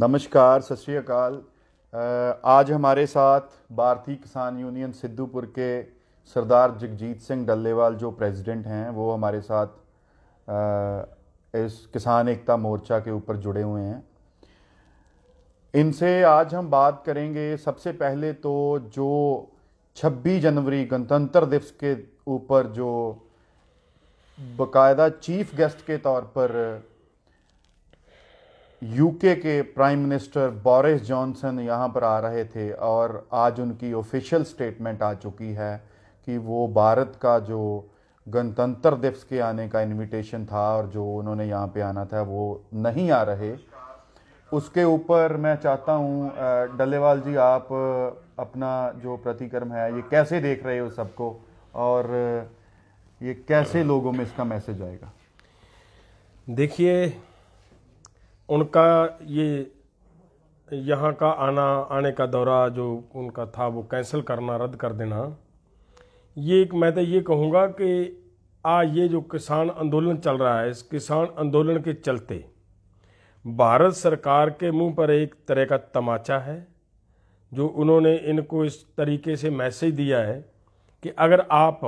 नमस्कार सत श्रीकाल आज हमारे साथ भारतीय किसान यूनियन सिद्धूपुर के सरदार जगजीत सिंह डल्लेवाल जो प्रेसिडेंट हैं वो हमारे साथ इस किसान एकता मोर्चा के ऊपर जुड़े हुए हैं इनसे आज हम बात करेंगे सबसे पहले तो जो 26 जनवरी गणतंत्र दिवस के ऊपर जो बकायदा चीफ गेस्ट के तौर पर यूके के प्राइम मिनिस्टर बोरिस जॉनसन यहाँ पर आ रहे थे और आज उनकी ऑफिशियल स्टेटमेंट आ चुकी है कि वो भारत का जो गणतंत्र दिवस के आने का इनविटेशन था और जो उन्होंने यहाँ पे आना था वो नहीं आ रहे उसके ऊपर मैं चाहता हूँ डलेवाल जी आप अपना जो प्रतिक्रम है ये कैसे देख रहे हो सबको और ये कैसे लोगों में इसका मैसेज आएगा देखिए उनका ये यहाँ का आना आने का दौरा जो उनका था वो कैंसिल करना रद्द कर देना ये एक मैं तो ये कहूँगा कि आ ये जो किसान आंदोलन चल रहा है इस किसान आंदोलन के चलते भारत सरकार के मुंह पर एक तरह का तमाचा है जो उन्होंने इनको इस तरीके से मैसेज दिया है कि अगर आप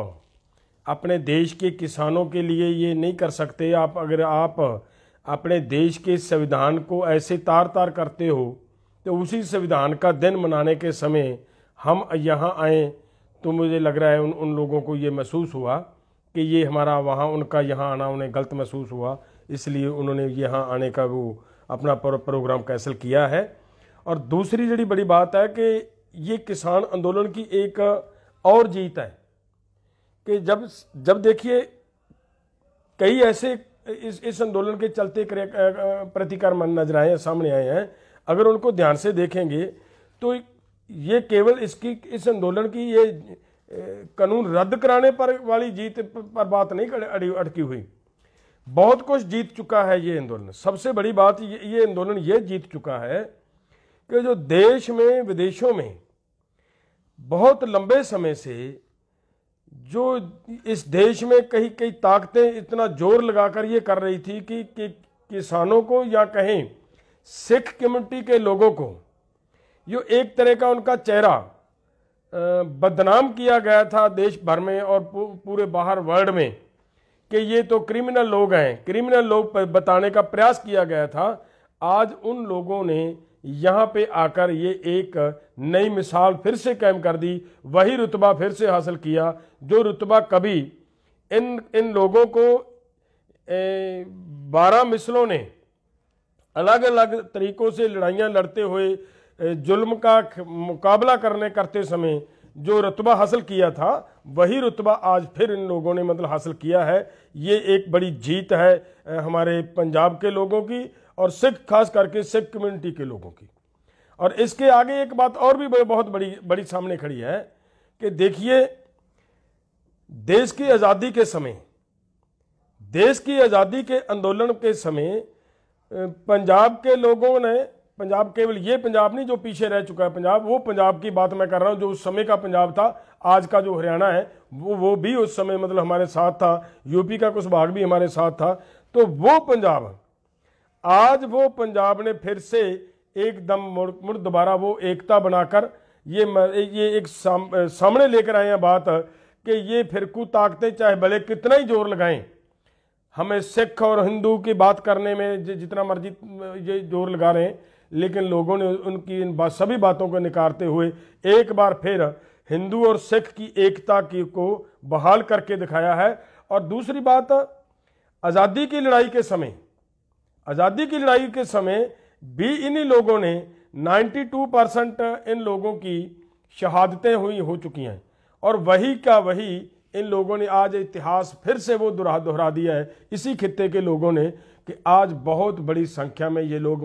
अपने देश के किसानों के लिए ये नहीं कर सकते आप अगर आप अपने देश के संविधान को ऐसे तार तार करते हो तो उसी संविधान का दिन मनाने के समय हम यहाँ आए तो मुझे लग रहा है उन उन लोगों को ये महसूस हुआ कि ये हमारा वहाँ उनका यहाँ आना उन्हें गलत महसूस हुआ इसलिए उन्होंने यहाँ आने का वो अपना प्रोग्राम कैंसिल किया है और दूसरी जड़ी बड़ी बात है कि ये किसान आंदोलन की एक और जीत है कि जब जब देखिए कई ऐसे इस इस आंदोलन के चलते प्रतिकार नजर आए हैं सामने आए हैं अगर उनको ध्यान से देखेंगे तो ये केवल इसकी इस आंदोलन की ये कानून रद्द कराने पर वाली जीत पर बात नहीं अटकी हुई बहुत कुछ जीत चुका है ये आंदोलन सबसे बड़ी बात ये ये आंदोलन ये जीत चुका है कि जो देश में विदेशों में बहुत लंबे समय से जो इस देश में कहीं कई ताकतें इतना जोर लगाकर ये कर रही थी कि, कि किसानों को या कहें सिख कम्युनिटी के लोगों को जो एक तरह का उनका चेहरा बदनाम किया गया था देश भर में और पूरे बाहर वर्ल्ड में कि ये तो क्रिमिनल लोग हैं क्रिमिनल लोग बताने का प्रयास किया गया था आज उन लोगों ने यहाँ पे आकर ये एक नई मिसाल फिर से कायम कर दी वही रुतबा फिर से हासिल किया जो रुतबा कभी इन इन लोगों को बारह मिसलों ने अलग अलग तरीक़ों से लड़ाइयाँ लड़ते हुए जुल्म का मुकाबला करने करते समय जो रुतबा हासिल किया था वही रुतबा आज फिर इन लोगों ने मतलब हासिल किया है ये एक बड़ी जीत है हमारे पंजाब के लोगों की और सिख खास करके सिख कम्युनिटी के लोगों की और इसके आगे एक बात और भी बहुत बड़ी बड़ी सामने खड़ी है कि देखिए देश की आज़ादी के समय देश की आज़ादी के आंदोलन के समय पंजाब के लोगों ने पंजाब केवल ये पंजाब नहीं जो पीछे रह चुका है पंजाब वो पंजाब की बात मैं कर रहा हूँ जो उस समय का पंजाब था आज का जो हरियाणा है वो वो भी उस समय मतलब हमारे साथ था यूपी का कुछ भाग भी हमारे साथ था तो वो पंजाब आज वो पंजाब ने फिर से एकदम मुड़ मुड़ दोबारा वो एकता बनाकर ये ये एक साम, सामने लेकर आए हैं बात कि ये फिरकू ताकतें चाहे भले कितना ही जोर लगाएं हमें सिख और हिंदू की बात करने में जितना मर्जी ये जोर लगा रहे हैं लेकिन लोगों ने उनकी इन बात सभी बातों को नकारते हुए एक बार फिर हिंदू और सिख की एकता की को बहाल करके दिखाया है और दूसरी बात आज़ादी की लड़ाई के समय आज़ादी की लड़ाई के समय भी इन्हीं लोगों ने 92 परसेंट इन लोगों की शहादतें हुई हो चुकी हैं और वही का वही इन लोगों ने आज इतिहास फिर से वो दोहरा दोहरा दिया है इसी खत्े के लोगों ने कि आज बहुत बड़ी संख्या में ये लोग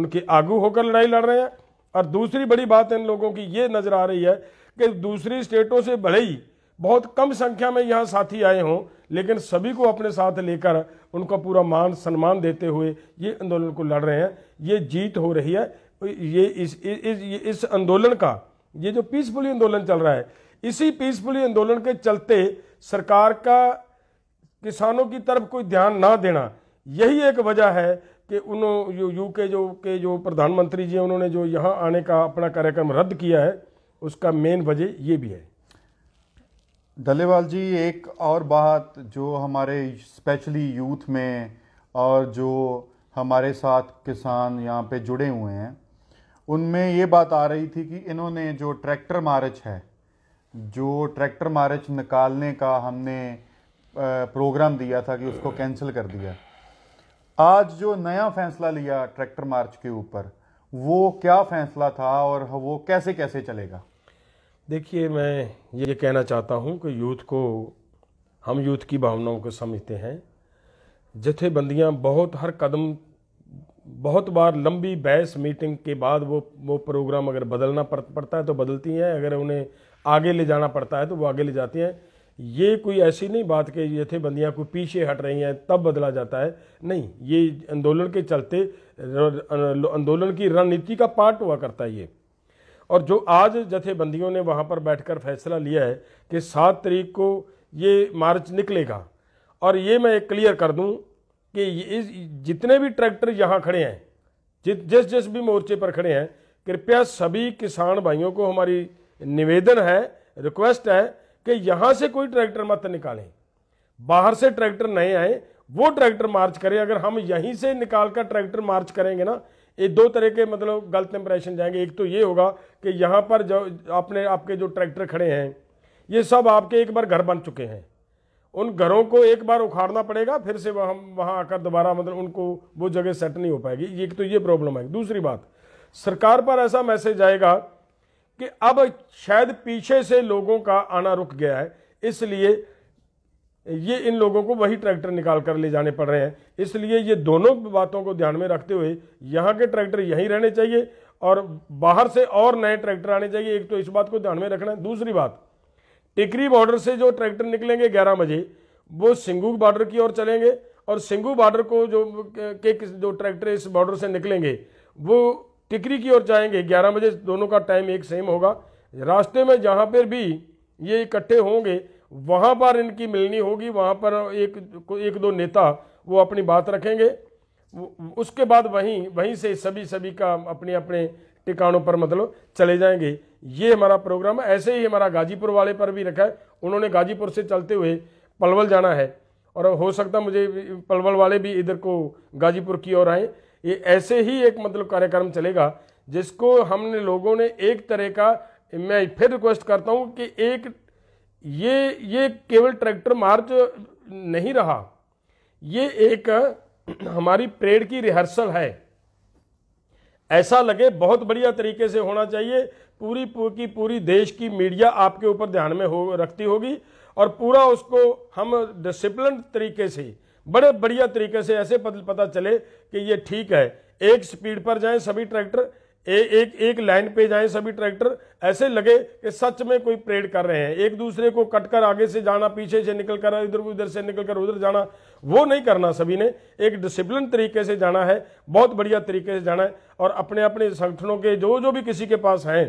उनके आगू होकर लड़ाई लड़ रहे हैं और दूसरी बड़ी बात इन लोगों की ये नज़र आ रही है कि दूसरी स्टेटों से भले ही बहुत कम संख्या में यहाँ साथी आए हों लेकिन सभी को अपने साथ लेकर उनका पूरा मान सम्मान देते हुए ये आंदोलन को लड़ रहे हैं ये जीत हो रही है ये इस इस इस आंदोलन का ये जो पीसफुली आंदोलन चल रहा है इसी पीसफुली आंदोलन के चलते सरकार का किसानों की तरफ कोई ध्यान ना देना यही एक वजह है कि उन जो यू के जो के जो प्रधानमंत्री जी उन्होंने जो यहाँ आने का अपना कार्यक्रम रद्द किया है उसका मेन वजह ये भी है डलेवाल जी एक और बात जो हमारे स्पेशली यूथ में और जो हमारे साथ किसान यहाँ पे जुड़े हुए हैं उनमें ये बात आ रही थी कि इन्होंने जो ट्रैक्टर मार्च है जो ट्रैक्टर मार्च निकालने का हमने प्रोग्राम दिया था कि उसको कैंसिल कर दिया आज जो नया फैसला लिया ट्रैक्टर मार्च के ऊपर वो क्या फैसला था और वो कैसे कैसे चलेगा देखिए मैं ये कहना चाहता हूँ कि यूथ को हम यूथ की भावनाओं को समझते हैं जथेबंदियाँ बहुत हर कदम बहुत बार लंबी बहस मीटिंग के बाद वो वो प्रोग्राम अगर बदलना पड़, पड़ता है तो बदलती हैं अगर उन्हें आगे ले जाना पड़ता है तो वो आगे ले जाती हैं ये कोई ऐसी नहीं बात कि जथेबंदियाँ कोई पीछे हट रही हैं तब बदला जाता है नहीं ये आंदोलन के चलते आंदोलन की रणनीति का पार्ट हुआ करता है ये और जो आज जथेबंदियों ने वहाँ पर बैठकर फैसला लिया है कि सात तरीक को ये मार्च निकलेगा और ये मैं एक क्लियर कर दूं कि इस जितने भी ट्रैक्टर यहाँ खड़े हैं जित जिस जिस भी मोर्चे पर खड़े हैं कृपया सभी किसान भाइयों को हमारी निवेदन है रिक्वेस्ट है कि यहाँ से कोई ट्रैक्टर मत निकालें बाहर से ट्रैक्टर नहीं आए वो ट्रैक्टर मार्च करें अगर हम यहीं से निकाल कर ट्रैक्टर मार्च करेंगे ना ये दो तरह के मतलब गलत इंप्रेशन जाएंगे एक तो ये होगा कि यहाँ पर जो आपने आपके जो ट्रैक्टर खड़े हैं ये सब आपके एक बार घर बन चुके हैं उन घरों को एक बार उखाड़ना पड़ेगा फिर से वह हम वहाँ आकर दोबारा मतलब उनको वो जगह सेट नहीं हो पाएगी एक तो ये प्रॉब्लम है दूसरी बात सरकार पर ऐसा मैसेज आएगा कि अब शायद पीछे से लोगों का आना रुक गया है इसलिए ये इन लोगों को वही ट्रैक्टर निकाल कर ले जाने पड़ रहे हैं इसलिए ये दोनों बातों को ध्यान में रखते हुए यहाँ के ट्रैक्टर यहीं रहने चाहिए और बाहर से और नए ट्रैक्टर आने चाहिए एक तो इस बात को ध्यान में रखना है दूसरी बात टिकरी बॉर्डर से जो ट्रैक्टर निकलेंगे ग्यारह बजे वो सिंगू बॉर्डर की ओर चलेंगे और सिंगू बॉर्डर को जो के जो ट्रैक्टर इस बॉर्डर से निकलेंगे वो टिकरी की ओर जाएंगे ग्यारह बजे दोनों का टाइम एक सेम होगा रास्ते में जहाँ पर भी ये इकट्ठे होंगे वहाँ पर इनकी मिलनी होगी वहाँ पर एक एक दो नेता वो अपनी बात रखेंगे उसके बाद वहीं वहीं से सभी सभी का अपने अपने ठिकानों पर मतलब चले जाएंगे ये हमारा प्रोग्राम है ऐसे ही हमारा गाजीपुर वाले पर भी रखा है उन्होंने गाजीपुर से चलते हुए पलवल जाना है और हो सकता मुझे पलवल वाले भी इधर को गाजीपुर की ओर आए ये ऐसे ही एक मतलब कार्यक्रम चलेगा जिसको हमने लोगों ने एक तरह का मैं फिर रिक्वेस्ट करता हूँ कि एक ये ये केवल ट्रैक्टर मार्च नहीं रहा ये एक हमारी परेड की रिहर्सल है ऐसा लगे बहुत बढ़िया तरीके से होना चाहिए पूरी की पूरी देश की मीडिया आपके ऊपर ध्यान में हो रखती होगी और पूरा उसको हम डिसिप्लिन तरीके से बड़े बढ़िया तरीके से ऐसे पता चले कि ये ठीक है एक स्पीड पर जाएं सभी ट्रैक्टर ए, एक एक लाइन पे जाएं सभी ट्रैक्टर ऐसे लगे कि सच में कोई परेड कर रहे हैं एक दूसरे को कटकर आगे से जाना पीछे से निकल कर इधर उधर से निकल कर उधर जाना वो नहीं करना सभी ने एक डिसिप्लिन तरीके से जाना है बहुत बढ़िया तरीके से जाना है और अपने अपने संगठनों के जो जो भी किसी के पास हैं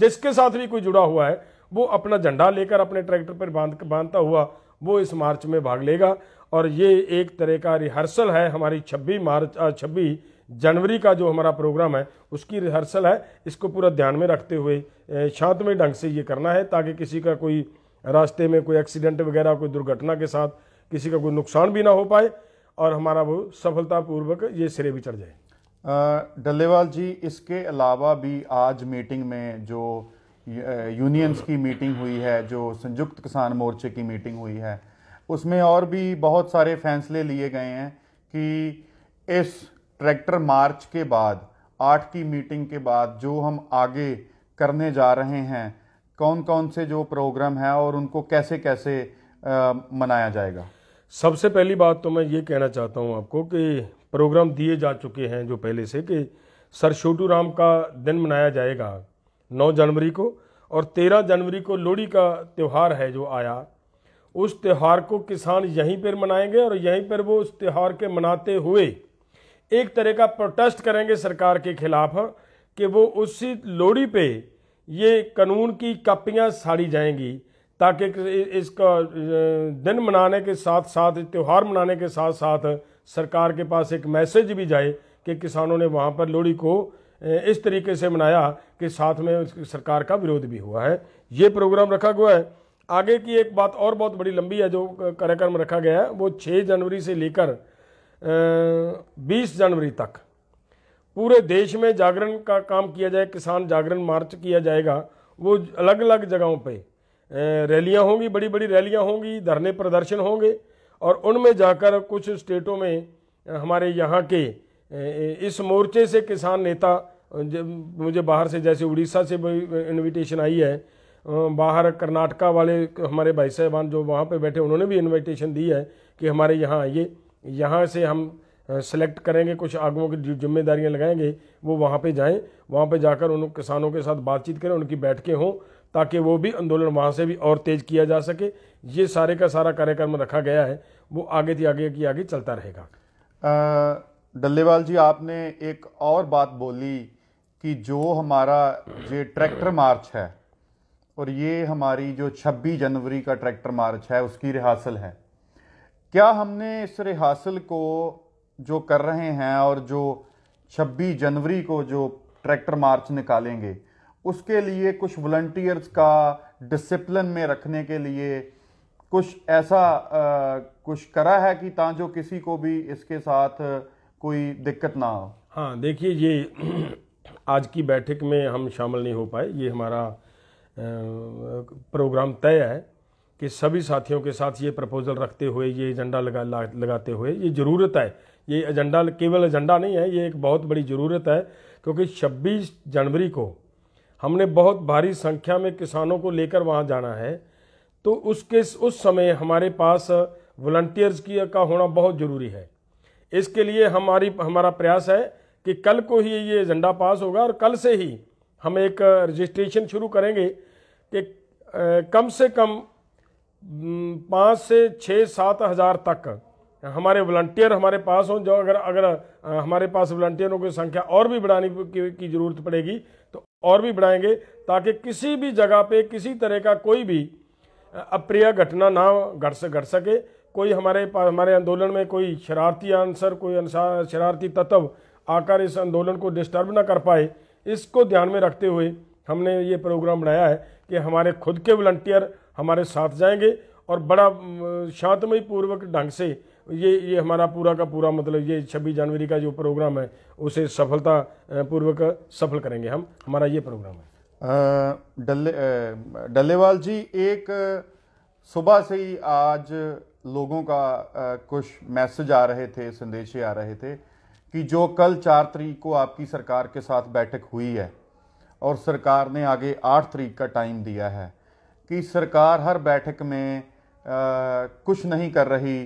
जिसके साथ भी कोई जुड़ा हुआ है वो अपना झंडा लेकर अपने ट्रैक्टर पर बांध बांधता हुआ वो इस मार्च में भाग लेगा और ये एक तरह का रिहर्सल है हमारी छब्बीस मार्च छब्बीस जनवरी का जो हमारा प्रोग्राम है उसकी रिहर्सल है इसको पूरा ध्यान में रखते हुए शांतमय ढंग से ये करना है ताकि किसी का कोई रास्ते में कोई एक्सीडेंट वगैरह कोई दुर्घटना के साथ किसी का कोई नुकसान भी ना हो पाए और हमारा वो सफलतापूर्वक ये सिरे भी चढ़ जाए डल्लेवाल जी इसके अलावा भी आज मीटिंग में जो यूनियंस की मीटिंग हुई है जो संयुक्त किसान मोर्चे की मीटिंग हुई है उसमें और भी बहुत सारे फैसले लिए गए हैं कि इस ट्रैक्टर मार्च के बाद आठ की मीटिंग के बाद जो हम आगे करने जा रहे हैं कौन कौन से जो प्रोग्राम हैं और उनको कैसे कैसे आ, मनाया जाएगा सबसे पहली बात तो मैं ये कहना चाहता हूँ आपको कि प्रोग्राम दिए जा चुके हैं जो पहले से कि सर छोटू राम का दिन मनाया जाएगा 9 जनवरी को और 13 जनवरी को लोहड़ी का त्यौहार है जो आया उस त्यौहार को किसान यहीं पर मनाएंगे और यहीं पर वो उस त्यौहार के मनाते हुए एक तरह का प्रोटेस्ट करेंगे सरकार के खिलाफ कि वो उसी लोड़ी पे ये कानून की कापियाँ साड़ी जाएंगी ताकि इसका दिन मनाने के साथ साथ त्यौहार मनाने के साथ साथ सरकार के पास एक मैसेज भी जाए कि किसानों ने वहाँ पर लोड़ी को इस तरीके से मनाया कि साथ में सरकार का विरोध भी हुआ है ये प्रोग्राम रखा हुआ है आगे की एक बात और बहुत बड़ी लंबी है जो कार्यक्रम रखा गया है वो 6 जनवरी से लेकर बीस जनवरी तक पूरे देश में जागरण का काम किया जाए किसान जागरण मार्च किया जाएगा वो अलग अलग जगहों पे रैलियां होंगी बड़ी बड़ी रैलियां होंगी धरने प्रदर्शन होंगे और उनमें जाकर कुछ स्टेटों में हमारे यहाँ के इस मोर्चे से किसान नेता मुझे बाहर से जैसे उड़ीसा से इनविटेशन आई है बाहर कर्नाटका वाले हमारे भाई साहबान जो वहाँ पे बैठे उन्होंने भी इनविटेशन दी है कि हमारे यहाँ आइए यहाँ से हम सेलेक्ट करेंगे कुछ आगुओं की जिम्मेदारियाँ लगाएंगे वो वहाँ पे जाएं वहाँ पे जाकर उन किसानों के साथ बातचीत करें उनकी बैठकें हों ताकि वो भी आंदोलन वहाँ से भी और तेज़ किया जा सके ये सारे का सारा कार्यक्रम रखा गया है वो आगे की आगे की आगे चलता रहेगा डल्लेवाल जी आपने एक और बात बोली कि जो हमारा ये ट्रैक्टर मार्च है और ये हमारी जो 26 जनवरी का ट्रैक्टर मार्च है उसकी रिहासल है क्या हमने इस रिहासल को जो कर रहे हैं और जो 26 जनवरी को जो ट्रैक्टर मार्च निकालेंगे उसके लिए कुछ वॉल्टियर्स का डिसिप्लिन में रखने के लिए कुछ ऐसा आ, कुछ करा है कि ता जो किसी को भी इसके साथ कोई दिक्कत ना हो हाँ देखिए ये आज की बैठक में हम शामिल नहीं हो पाए ये हमारा प्रोग्राम तय है कि सभी साथियों के साथ ये प्रपोजल रखते हुए ये एजेंडा लगा लगाते हुए ये ज़रूरत है ये एजेंडा केवल एजेंडा नहीं है ये एक बहुत बड़ी ज़रूरत है क्योंकि 26 जनवरी को हमने बहुत भारी संख्या में किसानों को लेकर वहाँ जाना है तो उसके उस समय हमारे पास वॉल्टियर्स की का होना बहुत ज़रूरी है इसके लिए हमारी हमारा प्रयास है कि कल को ही ये एजेंडा पास होगा और कल से ही हम एक रजिस्ट्रेशन शुरू करेंगे कि कम से कम पाँच से छः सात हज़ार तक हमारे वॉल्टियर हमारे पास हों जो अगर अगर हमारे पास वॉल्टियरों की संख्या और भी बढ़ाने की, की ज़रूरत पड़ेगी तो और भी बढ़ाएंगे ताकि किसी भी जगह पे किसी तरह का कोई भी अप्रिय घटना ना घट घट सके कोई हमारे पास हमारे आंदोलन में कोई शरारती आंसर कोई शरारती तत्व आकर इस आंदोलन को डिस्टर्ब ना कर पाए इसको ध्यान में रखते हुए हमने ये प्रोग्राम बनाया है कि हमारे खुद के वॉल्टियर हमारे साथ जाएंगे और बड़ा शांतमय पूर्वक ढंग से ये ये हमारा पूरा का पूरा मतलब ये छब्बीस जनवरी का जो प्रोग्राम है उसे सफलता पूर्वक सफल करेंगे हम हमारा ये प्रोग्राम है डल्ले डल्लेवाल जी एक सुबह से ही आज लोगों का कुछ मैसेज आ रहे थे संदेशे आ रहे थे कि जो कल चार तरीक को आपकी सरकार के साथ बैठक हुई है और सरकार ने आगे आठ तरीक का टाइम दिया है कि सरकार हर बैठक में आ, कुछ नहीं कर रही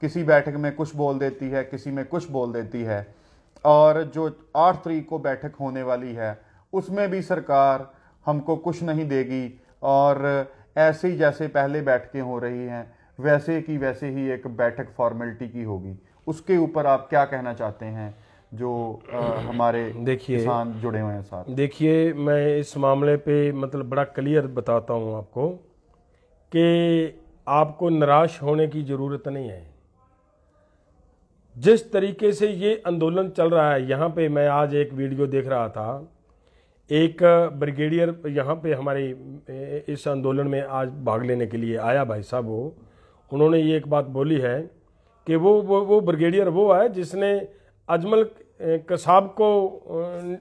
किसी बैठक में कुछ बोल देती है किसी में कुछ बोल देती है और जो आठ तरीक को बैठक होने वाली है उसमें भी सरकार हमको कुछ नहीं देगी और ऐसे ही जैसे पहले बैठकें हो रही हैं वैसे की वैसे ही एक बैठक फॉर्मेलिटी की होगी उसके ऊपर आप क्या कहना चाहते हैं जो आ, हम्म, हम्म। हमारे देखिए किसान जुड़े हुए हैं साथ देखिए मैं इस मामले पे मतलब बड़ा क्लियर बताता हूँ आपको कि आपको निराश होने की ज़रूरत नहीं है जिस तरीके से ये आंदोलन चल रहा है यहाँ पे मैं आज एक वीडियो देख रहा था एक ब्रिगेडियर यहाँ पे हमारे इस आंदोलन में आज भाग लेने के लिए आया भाई साहब वो उन्होंने ये एक बात बोली है कि वो वो वो ब्रिगेडियर वो है जिसने अजमल कसाब को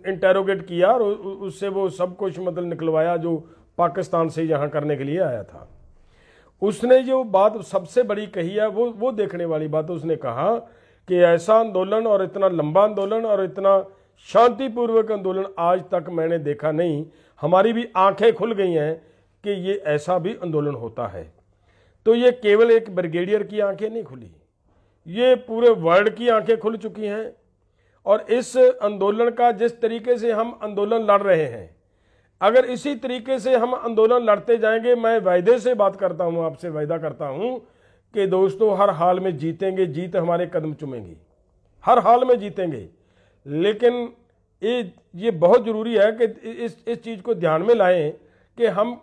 इंटेरोगेट किया और उससे वो सब कुछ मतलब निकलवाया जो पाकिस्तान से यहाँ करने के लिए आया था उसने जो बात सबसे बड़ी कही है वो वो देखने वाली बात उसने कहा कि ऐसा आंदोलन और इतना लंबा आंदोलन और इतना शांतिपूर्वक आंदोलन आज तक मैंने देखा नहीं हमारी भी आंखें खुल गई हैं कि ये ऐसा भी आंदोलन होता है तो ये केवल एक ब्रिगेडियर की आंखें नहीं खुली ये पूरे वर्ल्ड की आंखें खुल चुकी हैं और इस आंदोलन का जिस तरीके से हम आंदोलन लड़ रहे हैं अगर इसी तरीके से हम आंदोलन लड़ते जाएंगे मैं वायदे से बात करता हूँ आपसे वायदा करता हूँ कि दोस्तों हर हाल में जीतेंगे जीत हमारे कदम चुमेंगी हर हाल में जीतेंगे लेकिन ये ये बहुत ज़रूरी है कि इस इस चीज़ को ध्यान में लाएं कि हम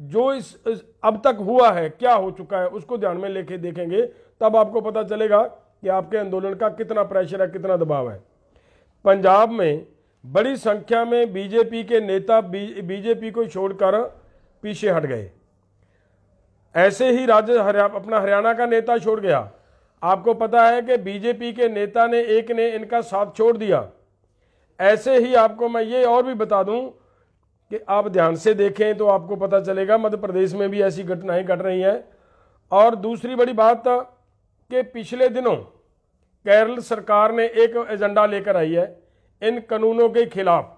जो इस, इस अब तक हुआ है क्या हो चुका है उसको ध्यान में लेके देखेंगे तब आपको पता चलेगा कि आपके आंदोलन का कितना प्रेशर है कितना दबाव है पंजाब में बड़ी संख्या में बीजेपी के नेता बीजेपी को छोड़कर पीछे हट गए ऐसे ही राज्य हरिया अपना हरियाणा का नेता छोड़ गया आपको पता है कि बीजेपी के नेता ने एक ने इनका साथ छोड़ दिया ऐसे ही आपको मैं ये और भी बता दूं कि आप ध्यान से देखें तो आपको पता चलेगा मध्य प्रदेश में भी ऐसी घटनाएं घट रही हैं और दूसरी बड़ी बात कि पिछले दिनों केरल सरकार ने एक एजेंडा लेकर आई है इन कानूनों के खिलाफ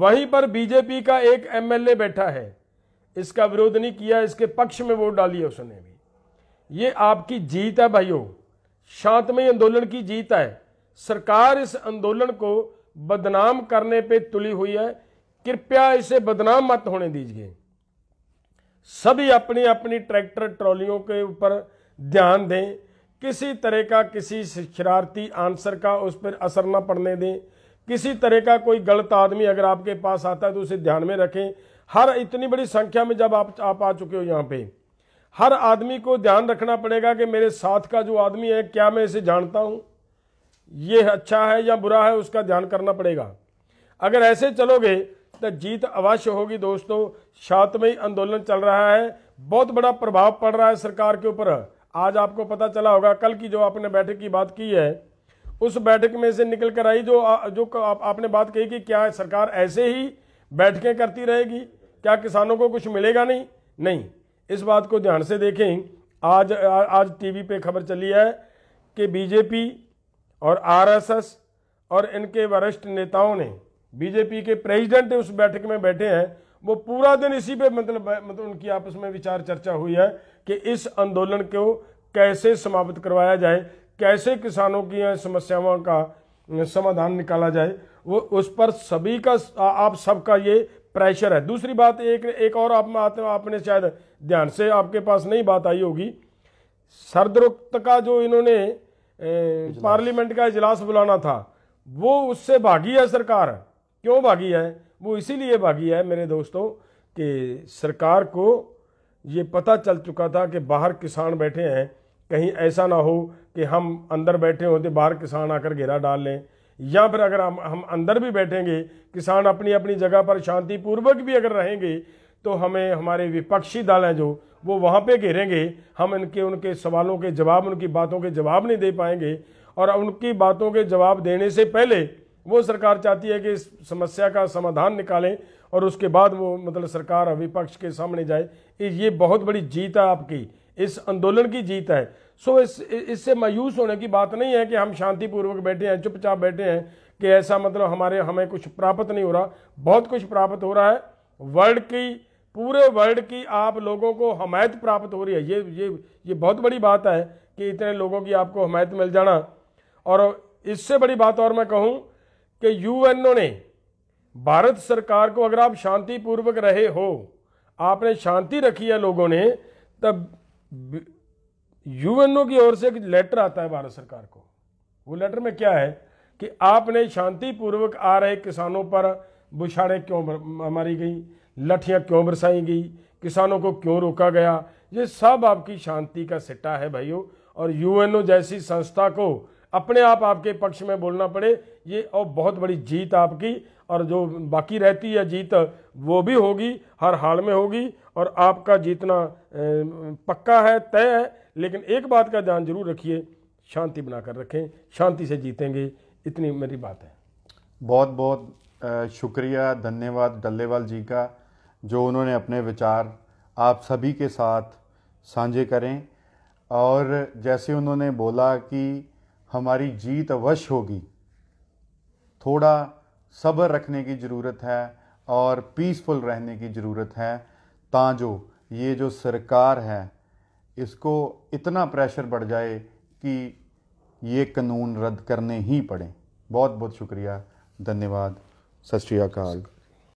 वहीं पर बीजेपी का एक एमएलए बैठा है इसका विरोध नहीं किया इसके पक्ष में वोट डाली है उसने भी ये आपकी जीत है भाइयों शांतमय आंदोलन की जीत है सरकार इस आंदोलन को बदनाम करने पे तुली हुई है कृपया इसे बदनाम मत होने दीजिए सभी अपनी अपनी ट्रैक्टर ट्रॉलियों के ऊपर ध्यान दें किसी तरह का किसी शरारती आंसर का उस पर असर न पड़ने दें किसी तरह का कोई गलत आदमी अगर आपके पास आता है तो उसे ध्यान में रखें हर इतनी बड़ी संख्या में जब आप आप आ चुके हो यहाँ पे हर आदमी को ध्यान रखना पड़ेगा कि मेरे साथ का जो आदमी है क्या मैं इसे जानता हूँ ये अच्छा है या बुरा है उसका ध्यान करना पड़ेगा अगर ऐसे चलोगे तो जीत अवश्य होगी दोस्तों शांतमयी आंदोलन चल रहा है बहुत बड़ा प्रभाव पड़ रहा है सरकार के ऊपर आज आपको पता चला होगा कल की जो आपने बैठक की बात की है उस बैठक में से निकल कर आई जो जो आपने बात कही कि क्या सरकार ऐसे ही बैठकें करती रहेगी क्या किसानों को कुछ मिलेगा नहीं नहीं इस बात को ध्यान से देखें आज आ, आज टीवी पे खबर चली है कि बीजेपी और आरएसएस और इनके वरिष्ठ नेताओं ने बीजेपी के प्रेसिडेंट उस बैठक में बैठे हैं वो पूरा दिन इसी पे मतलब मतलब उनकी आपस में विचार चर्चा हुई है कि इस आंदोलन को कैसे समाप्त करवाया जाए कैसे किसानों की समस्याओं का समाधान निकाला जाए वो उस पर सभी का आप सबका ये प्रेशर है दूसरी बात एक एक और आप आते आपने शायद ध्यान से आपके पास नहीं बात आई होगी सर्दरुक्त का जो इन्होंने पार्लियामेंट का इजलास बुलाना था वो उससे भागी है सरकार क्यों भागी है वो इसीलिए भागी है मेरे दोस्तों कि सरकार को ये पता चल चुका था कि बाहर किसान बैठे हैं कहीं ऐसा ना हो कि हम अंदर बैठे होते तो बाहर किसान आकर घेरा डाल लें या फिर अगर हम हम अंदर भी बैठेंगे किसान अपनी अपनी जगह पर शांतिपूर्वक भी अगर रहेंगे तो हमें हमारे विपक्षी दल हैं जो वो वहाँ पे घेरेंगे हम इनके उनके सवालों के जवाब उनकी बातों के जवाब नहीं दे पाएंगे और उनकी बातों के जवाब देने से पहले वो सरकार चाहती है कि इस समस्या का समाधान निकालें और उसके बाद वो मतलब सरकार विपक्ष के सामने जाए ये बहुत बड़ी जीत है आपकी इस आंदोलन की जीत है सो इस इससे मायूस होने की बात नहीं है कि हम शांतिपूर्वक बैठे हैं चुपचाप बैठे हैं कि ऐसा मतलब हमारे हमें कुछ प्राप्त नहीं हो रहा बहुत कुछ प्राप्त हो रहा है वर्ल्ड की पूरे वर्ल्ड की आप लोगों को हमायत प्राप्त हो रही है ये ये ये बहुत बड़ी बात है कि इतने लोगों की आपको हमायत मिल जाना और इससे बड़ी बात और मैं कहूँ कि यूएनओ ने भारत सरकार को अगर आप शांतिपूर्वक रहे हो आपने शांति रखी है लोगों ने तब यूएनओ की ओर से एक लेटर आता है भारत सरकार को वो लेटर में क्या है कि आपने शांतिपूर्वक आ रहे किसानों पर बुछाड़े क्यों मारी गई लठियाँ क्यों बरसाई गई किसानों को क्यों रोका गया ये सब आपकी शांति का सिट्टा है भाइयों और यूएनओ जैसी संस्था को अपने आप आपके पक्ष में बोलना पड़े ये और बहुत बड़ी जीत आपकी और जो बाकी रहती है जीत वो भी होगी हर हाल में होगी और आपका जीतना पक्का है तय है लेकिन एक बात का ध्यान जरूर रखिए शांति बनाकर रखें शांति से जीतेंगे इतनी मेरी बात है बहुत बहुत शुक्रिया धन्यवाद डल्लेवाल जी का जो उन्होंने अपने विचार आप सभी के साथ साझे करें और जैसे उन्होंने बोला कि हमारी जीत अवश्य होगी थोड़ा सब्र रखने की ज़रूरत है और पीसफुल रहने की ज़रूरत है ताजो ये जो सरकार है इसको इतना प्रेशर बढ़ जाए कि ये कानून रद्द करने ही पड़े बहुत बहुत शुक्रिया धन्यवाद सत श्रीकाल